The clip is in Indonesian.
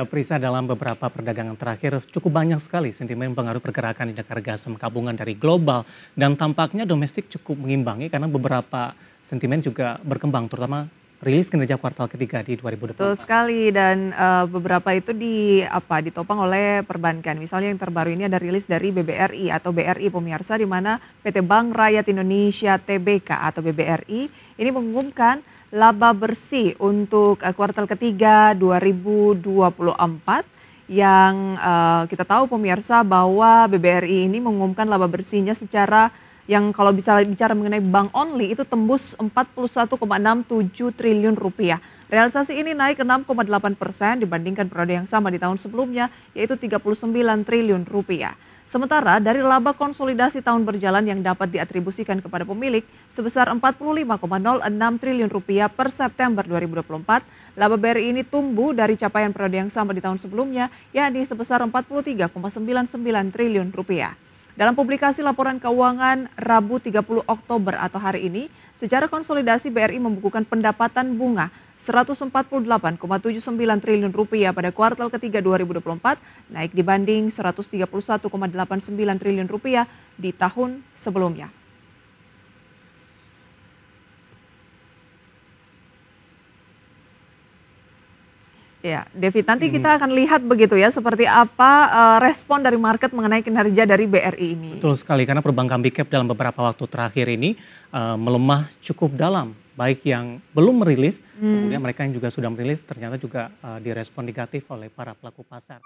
Ya, Prisa dalam beberapa perdagangan terakhir cukup banyak sekali sentimen pengaruh pergerakan indeks harga saham gabungan dari global dan tampaknya domestik cukup mengimbangi karena beberapa sentimen juga berkembang terutama rilis kinerja kuartal ketiga di 2024. Betul sekali dan uh, beberapa itu di apa ditopang oleh perbankan. Misalnya yang terbaru ini ada rilis dari BBRI atau BRI pemirsa di mana PT Bank Rakyat Indonesia TBK atau BBRI ini mengumumkan laba bersih untuk eh, kuartal ketiga 2024 yang uh, kita tahu pemirsa bahwa BBRI ini mengumumkan laba bersihnya secara yang kalau bisa bicara mengenai bank only itu tembus 41,67 triliun rupiah. Realisasi ini naik 6,8 persen dibandingkan periode yang sama di tahun sebelumnya, yaitu 39 triliun rupiah. Sementara dari laba konsolidasi tahun berjalan yang dapat diatribusikan kepada pemilik sebesar 45,06 triliun rupiah per September 2024, laba BRI ini tumbuh dari capaian periode yang sama di tahun sebelumnya, yakni sebesar 43,99 triliun rupiah. Dalam publikasi laporan keuangan Rabu 30 Oktober atau hari ini, secara konsolidasi BRI membukukan pendapatan bunga 148,79 triliun rupiah pada kuartal ketiga 2024, naik dibanding 131,89 triliun rupiah di tahun sebelumnya. Ya, Devi, nanti hmm. kita akan lihat begitu ya seperti apa uh, respon dari market mengenai kinerja dari BRI ini. Betul sekali karena perbankan big dalam beberapa waktu terakhir ini uh, melemah cukup dalam, baik yang belum merilis, hmm. kemudian mereka yang juga sudah merilis ternyata juga uh, direspon negatif oleh para pelaku pasar.